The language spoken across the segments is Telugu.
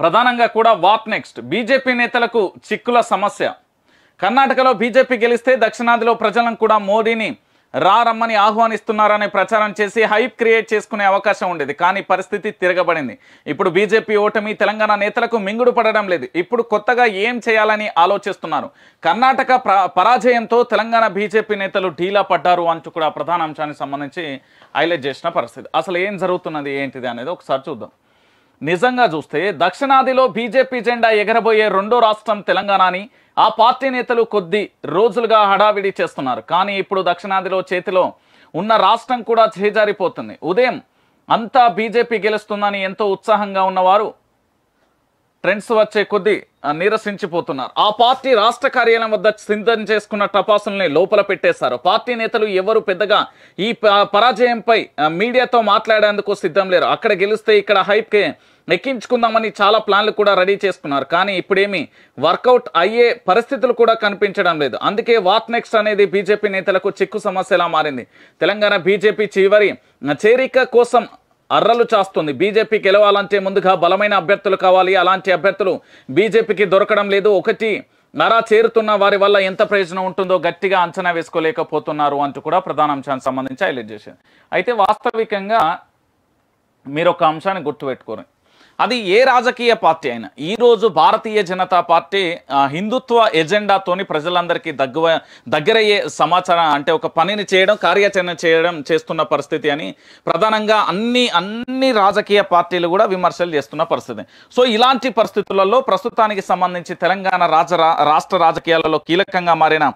ప్రధానంగా కూడా వాట్ నెక్స్ట్ బీజేపీ నేతలకు చిక్కుల సమస్య కర్ణాటకలో బీజేపీ గెలిస్తే దక్షిణాదిలో ప్రజలను కూడా మోడీని రారమ్మని ఆహ్వానిస్తున్నారనే ప్రచారం చేసి హైప్ క్రియేట్ చేసుకునే అవకాశం ఉండేది కానీ పరిస్థితి తిరగబడింది ఇప్పుడు బీజేపీ ఓటమి తెలంగాణ నేతలకు మింగుడు పడడం లేదు ఇప్పుడు కొత్తగా ఏం చేయాలని ఆలోచిస్తున్నారు కర్ణాటక పరాజయంతో తెలంగాణ బీజేపీ నేతలు ఢీలా పడ్డారు అంటూ కూడా ప్రధాన అంశానికి సంబంధించి హైలైట్ చేసిన పరిస్థితి అసలు ఏం జరుగుతున్నది ఏంటిది అనేది ఒకసారి చూద్దాం నిజంగా చూస్తే దక్షిణాదిలో బీజేపీ జెండా ఎగరబోయే రెండో రాష్ట్రం తెలంగాణ అని ఆ పార్టీ నేతలు కొద్ది రోజులుగా హడావిడి చేస్తున్నారు కానీ ఇప్పుడు దక్షిణాదిలో చేతిలో ఉన్న రాష్ట్రం కూడా చేజారిపోతుంది ఉదయం అంతా బీజేపీ గెలుస్తుందని ఎంతో ఉత్సాహంగా ఉన్నవారు ట్రెండ్స్ వచ్చే కొద్దీ నిరసించిపోతున్నారు ఆ పార్టీ రాష్ట్ర కార్యాలయం వద్ద సిద్ధం చేసుకున్న టపాసుల్ని లోపల పెట్టేశారు పార్టీ నేతలు ఎవరు పెద్దగా ఈ పరాజయంపై మీడియాతో మాట్లాడేందుకు సిద్ధం లేరు అక్కడ గెలిస్తే ఇక్కడ హైప్ ఎక్కించుకుందామని చాలా ప్లాన్లు కూడా రెడీ చేసుకున్నారు కానీ ఇప్పుడేమి వర్కౌట్ అయ్యే పరిస్థితులు కూడా కనిపించడం లేదు అందుకే వాట్ నెక్స్ట్ అనేది బీజేపీ నేతలకు చిక్కు సమస్యలా మారింది తెలంగాణ బీజేపీ చివరి చేరిక కోసం అర్రలు చాస్తుంది బీజేపీ గెలవాలంటే ముందుగా బలమైన అభ్యర్థులు కావాలి అలాంటి అభ్యర్థులు బీజేపీకి దొరకడం లేదు ఒకటి నరా చేరుతున్న వారి వల్ల ఎంత ప్రయోజనం ఉంటుందో గట్టిగా అంచనా వేసుకోలేకపోతున్నారు అంటూ కూడా ప్రధాన అంశానికి సంబంధించి హైలైట్ చేసింది అయితే వాస్తవికంగా మీరు ఒక అంశాన్ని గుర్తుపెట్టుకోరు అది ఏ రాజకీయ పార్టీ అయినా ఈరోజు భారతీయ జనతా పార్టీ హిందుత్వ ఎజెండాతోని ప్రజలందరికీ దగ్గర దగ్గరయ్యే సమాచారం అంటే ఒక పనిని చేయడం కార్యాచరణ చేయడం చేస్తున్న పరిస్థితి అని ప్రధానంగా అన్ని అన్ని అన్ని రాజకీయ పార్టీలు కూడా విమర్శలు చేస్తున్న పరిస్థితి సో ఇలాంటి పరిస్థితులలో ప్రస్తుతానికి సంబంధించి తెలంగాణ రాజ రాష్ట్ర రాజకీయాలలో కీలకంగా మారిన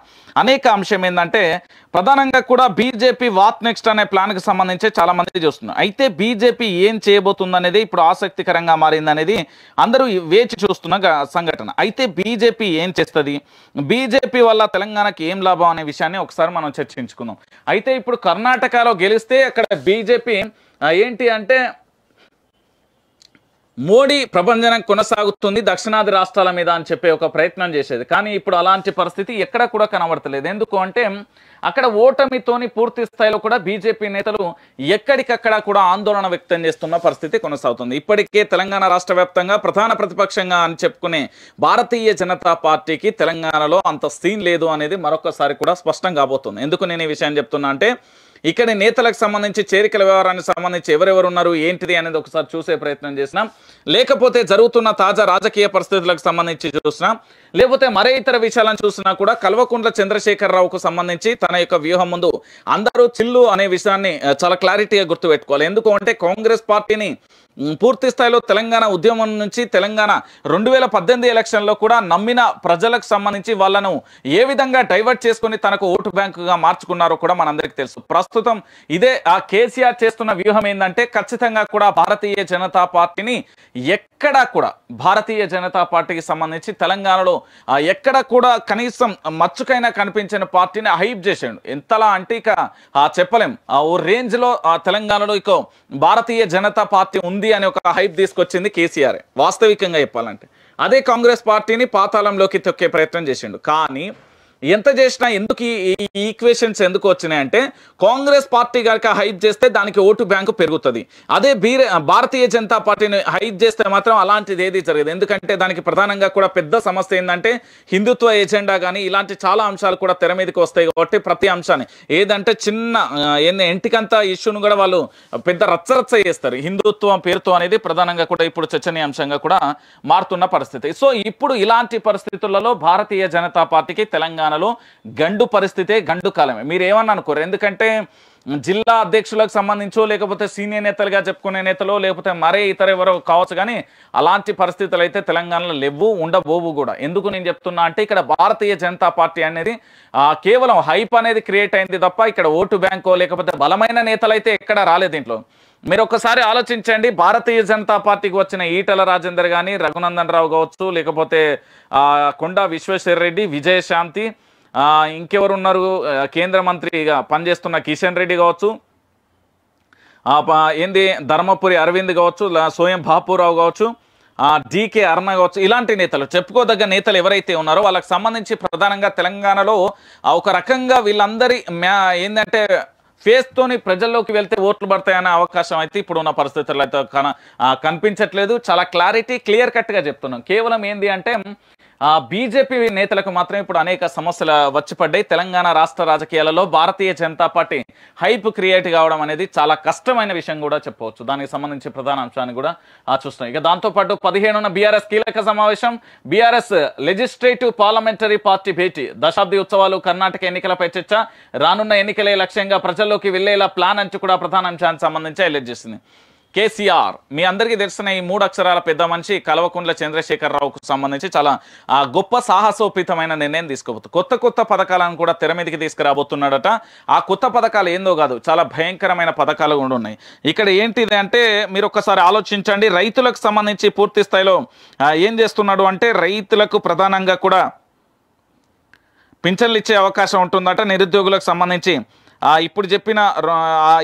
అనేక అంశం ఏంటంటే ప్రధానంగా కూడా బీజేపీ వాత్ నెక్స్ట్ అనే ప్లాన్కి సంబంధించి చాలా మంది చూస్తున్నారు అయితే బీజేపీ ఏం చేయబోతుందనేది ఇప్పుడు ఆసక్తికరంగా మారిందనేది అందరూ వేచి చూస్తున్న సంఘటన అయితే బీజేపీ ఏం చేస్తుంది బీజేపీ వల్ల తెలంగాణకి ఏం లాభం అనే విషయాన్ని ఒకసారి మనం చర్చించుకుందాం అయితే ఇప్పుడు కర్ణాటకలో గెలిస్తే అక్కడ బీజేపీ ఏంటి అంటే మోడీ ప్రభంజనం కొనసాగుతుంది దక్షిణాది రాష్ట్రాల మీద అని చెప్పే ఒక ప్రయత్నం చేసేది కానీ ఇప్పుడు అలాంటి పరిస్థితి ఎక్కడ కూడా కనబడతలేదు ఎందుకు అంటే అక్కడ ఓటమితోని పూర్తి స్థాయిలో కూడా బీజేపీ నేతలు ఎక్కడికక్కడ కూడా ఆందోళన వ్యక్తం చేస్తున్న పరిస్థితి కొనసాగుతుంది ఇప్పటికే తెలంగాణ రాష్ట్ర వ్యాప్తంగా ప్రధాన ప్రతిపక్షంగా అని చెప్పుకునే భారతీయ జనతా పార్టీకి తెలంగాణలో అంత సీన్ లేదు అనేది మరొకసారి కూడా స్పష్టం కాబోతుంది ఎందుకు నేను ఈ విషయం చెప్తున్నా అంటే ఇక్కడ నేతలకు సంబంధించి చేరికల వ్యవహారానికి సంబంధించి ఎవరెవరు ఉన్నారు ఏంటిది అనేది ఒకసారి చూసే ప్రయత్నం చేసినాం లేకపోతే జరుగుతున్న తాజా రాజకీయ పరిస్థితులకు సంబంధించి చూసినాం లేకపోతే మరే ఇతర విషయాలను చూసినా కూడా కల్వకుంట్ల చంద్రశేఖరరావుకు సంబంధించి తన యొక్క వ్యూహం ముందు అందరూ చిల్లు అనే విషయాన్ని చాలా క్లారిటీగా గుర్తుపెట్టుకోవాలి ఎందుకు అంటే కాంగ్రెస్ పార్టీని పూర్తి స్థాయిలో తెలంగాణ ఉద్యమం నుంచి తెలంగాణ రెండు వేల పద్దెనిమిది ఎలక్షన్లో కూడా నమ్మిన ప్రజలకు సంబంధించి వాళ్ళను ఏ విధంగా డైవర్ట్ చేసుకుని తనకు ఓటు బ్యాంకుగా మార్చుకున్నారో కూడా మనందరికీ తెలుసు ప్రస్తుతం ఇదే ఆ కేసీఆర్ చేస్తున్న వ్యూహం ఏంటంటే ఖచ్చితంగా కూడా భారతీయ జనతా పార్టీని ఎక్కడా కూడా భారతీయ జనతా పార్టీకి సంబంధించి తెలంగాణలో ఎక్కడ కూడా కనీసం మచ్చుకైనా కనిపించిన పార్టీని హైప్ చేసాడు ఎంతలా అంటే ఇక చెప్పలేం ఆ ఓ రేంజ్లో తెలంగాణలో ఇక భారతీయ జనతా పార్టీ ఉంది అనే ఒక హైప్ తీసుకొచ్చింది కేసీఆర్ వాస్తవికంగా చెప్పాలంటే అదే కాంగ్రెస్ పార్టీని పాతాళంలోకి తొక్కే ప్రయత్నం చేసిండు కానీ ఎంత చేసినా ఎందుకు ఈ ఈక్వేషన్స్ ఎందుకు వచ్చినాయంటే కాంగ్రెస్ పార్టీ కనుక హైప్ చేస్తే దానికి ఓటు బ్యాంకు పెరుగుతుంది అదే బీరే భారతీయ జనతా పార్టీని హైప్ చేస్తే మాత్రం అలాంటిది ఏది జరగదు ఎందుకంటే దానికి ప్రధానంగా కూడా పెద్ద సమస్య ఏంటంటే హిందుత్వ ఎజెండా కానీ ఇలాంటి చాలా అంశాలు కూడా తెర మీదకి వస్తాయి కాబట్టి ప్రతి అంశాన్ని ఏదంటే చిన్న ఏంది ఎంటికంత ఇష్యూను కూడా వాళ్ళు పెద్ద రచ్చరచ్చ చేస్తారు హిందుత్వం పేరుతో అనేది ప్రధానంగా కూడా ఇప్పుడు చర్చనీయాంశంగా కూడా మారుతున్న పరిస్థితి సో ఇప్పుడు ఇలాంటి పరిస్థితులలో భారతీయ జనతా పార్టీకి తెలంగాణ తెలంగాణలు గండు పరిస్థితే గండు కాలమే మీరు ఏమన్నా అనుకోరు ఎందుకంటే జిల్లా అధ్యక్షులకు సంబంధించో లేకపోతే సీనియర్ నేతలుగా చెప్పుకునే నేతలు లేకపోతే మరే ఇతర ఎవరో కావచ్చు కానీ అలాంటి పరిస్థితులు అయితే తెలంగాణలో లేవు ఉండబోవు కూడా ఎందుకు నేను చెప్తున్నా అంటే ఇక్కడ భారతీయ జనతా పార్టీ అనేది కేవలం హైప్ అనేది క్రియేట్ అయింది తప్ప ఇక్కడ ఓటు బ్యాంకో లేకపోతే బలమైన నేతలు అయితే ఎక్కడ రాలేదు దీంట్లో మీరు ఒక్కసారి ఆలోచించండి భారతీయ జనతా పార్టీకి వచ్చిన ఈటల రాజేందర్ కానీ రఘునందన్ రావు కావచ్చు లేకపోతే కొండ విశ్వేశ్వర రెడ్డి విజయశాంతి ఇంకెవరు ఉన్నారు కేంద్ర మంత్రిగా పనిచేస్తున్న కిషన్ రెడ్డి కావచ్చు ఏంది ధర్మపురి అరవింద్ కావచ్చు సోయం బాపురావు కావచ్చు డీకే అరుణ కావచ్చు ఇలాంటి నేతలు చెప్పుకోదగ్గ నేతలు ఎవరైతే ఉన్నారో వాళ్ళకి సంబంధించి ప్రధానంగా తెలంగాణలో ఒక రకంగా వీళ్ళందరి మ్యా ఏంటంటే ఫేస్ తోని ప్రజల్లోకి వెళ్తే ఓట్లు పడతాయనే అవకాశం అయితే ఇప్పుడు ఉన్న పరిస్థితుల్లో అయితే కనిపించట్లేదు చాలా క్లారిటీ క్లియర్ కట్గా చెప్తున్నాం కేవలం ఏంది అంటే బీజేపీ నేతలకు మాత్రం ఇప్పుడు అనేక సమస్యలు వచ్చిపడ్డాయి తెలంగాణ రాష్ట్ర రాజకీయాలలో భారతీయ జనతా పార్టీ హైప్ క్రియేట్ కావడం అనేది చాలా కష్టమైన విషయం కూడా చెప్పవచ్చు దానికి సంబంధించి ప్రధాన అంశాన్ని కూడా చూస్తున్నాం ఇక దాంతోపాటు పదిహేనున బీఆర్ఎస్ కీలక సమావేశం బీఆర్ఎస్ లెజిస్లేటివ్ పార్లమెంటరీ పార్టీ భేటీ దశాబ్ది ఉత్సవాలు కర్ణాటక ఎన్నికలపై చర్చ రానున్న ఎన్నికలే లక్ష్యంగా ప్రజల్లోకి వెళ్లేలా ప్లాన్ అంటూ కూడా ప్రధాన అంశానికి సంబంధించి హైలైట్ చేసింది కేసీఆర్ మీ అందరికీ తెలిసిన ఈ మూడు అక్షరాల పెద్ద మనిషి కలవకుండ్ల చంద్రశేఖరరావుకు సంబంధించి చాలా గొప్ప సాహసోపేతమైన నిర్ణయం తీసుకోబోతుంది కొత్త కొత్త పథకాలను కూడా తెర మీదకి తీసుకురాబోతున్నాడట ఆ కొత్త పథకాలు ఏందో కాదు చాలా భయంకరమైన పథకాలు కూడా ఉన్నాయి ఇక్కడ ఏంటిది అంటే మీరు ఒక్కసారి ఆలోచించండి రైతులకు సంబంధించి పూర్తి స్థాయిలో ఏం చేస్తున్నాడు అంటే రైతులకు ప్రధానంగా కూడా పింఛన్లు ఇచ్చే అవకాశం ఉంటుందట నిరుద్యోగులకు సంబంధించి ఇప్పుడు చెప్పిన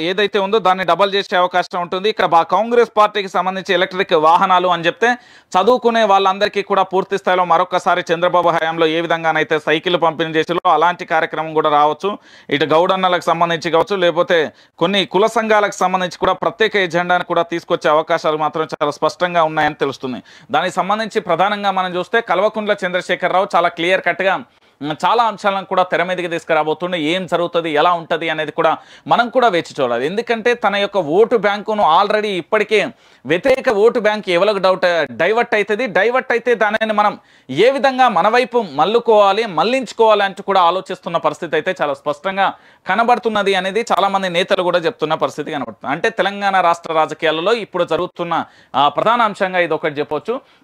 ఏదైతే ఉందో దాన్ని డబల్ చేసే అవకాశం ఉంటుంది ఇక్కడ కాంగ్రెస్ పార్టీకి సంబంధించి ఎలక్ట్రిక్ వాహనాలు అని చెప్తే చదువుకునే వాళ్ళందరికీ కూడా పూర్తి స్థాయిలో మరొకసారి చంద్రబాబు హయాంలో ఏ విధంగానైతే సైకిల్ పంపిణీ చేసిలో అలాంటి కార్యక్రమం కూడా రావచ్చు ఇటు గౌడన్నలకు సంబంధించి కావచ్చు లేకపోతే కొన్ని కుల సంఘాలకు సంబంధించి కూడా ప్రత్యేక ఎజెండాను కూడా తీసుకొచ్చే అవకాశాలు మాత్రం చాలా స్పష్టంగా ఉన్నాయని తెలుస్తుంది దానికి సంబంధించి ప్రధానంగా మనం చూస్తే కల్వకుంట్ల చంద్రశేఖరరావు చాలా క్లియర్ కట్గా చాలా అంశాలను కూడా తెర మీదకి తీసుకురాబోతుండే ఏం జరుగుతుంది ఎలా ఉంటుంది అనేది కూడా మనం కూడా వేచి చూడాలి ఎందుకంటే తన యొక్క ఓటు బ్యాంకును ఆల్రెడీ ఇప్పటికే వ్యతిరేక ఓటు బ్యాంక్ ఎవరికి డౌట్ డైవర్ట్ అవుతుంది డైవర్ట్ అయితే దానిని మనం ఏ విధంగా మన వైపు మల్లుకోవాలి మళ్లించుకోవాలి అంటూ కూడా ఆలోచిస్తున్న పరిస్థితి అయితే చాలా స్పష్టంగా కనబడుతున్నది అనేది చాలామంది నేతలు కూడా చెప్తున్న పరిస్థితి కనబడుతుంది అంటే తెలంగాణ రాష్ట్ర రాజకీయాలలో ఇప్పుడు జరుగుతున్న ప్రధాన అంశంగా ఇది ఒకటి చెప్పవచ్చు